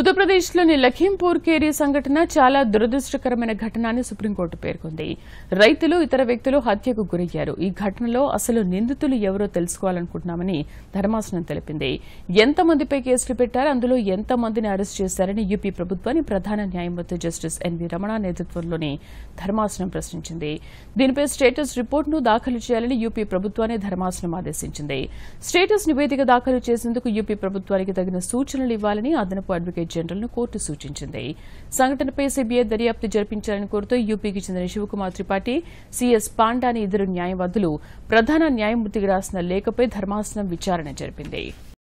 ఉత్తరప్రదేశ్లోని లఖీంపూర్ కేరీ సంఘటన చాలా దురదృష్టకరమైన ఘటన అని సుప్రీంకోర్టు పేర్కొంది రైతులు ఇతర వ్యక్తులు హత్యకు గురయ్యారు ఈ ఘటనలో అసలు నిందితులు ఎవరో తెలుసుకోవాలనుకుంటున్నామని ధర్మాసనం తెలిపింది ఎంతమందిపై కేసులు పెట్టారు అందులో ఎంతమందిని అరెస్ట్ చేశారని యూపీ ప్రభుత్వాన్ని ప్రధాన న్యాయమూర్తి జస్టిస్ ఎన్వి రమణ నేతృత్వంలోని ధర్మాసనం ప్రశ్నించింది దీనిపై స్టేటస్ రిపోర్టును దాఖలు చేయాలని యూపీ ప్రభుత్వాన్ని ధర్మాసనం ఆదేశించింది స్టేటస్ నివేదిక దాఖలు చేసేందుకు యూపీ ప్రభుత్వానికి తగిన సూచనలు ఇవ్వాలని అదనపు అడ్వకేట్ జనరల్ ను కోర్టు సూచించింది సంఘటనపై సీబీఐ దర్యాప్తు జరిపించాలని కోరుతూ యూపీకి చెందిన శివకుమార్ త్రిపాఠి సీఎస్ అనే ఇద్దరు న్యాయవాదులు ప్రధాన న్యాయమూర్తికి రాసిన లేఖపై ధర్మాసనం విచారణ జరిపింది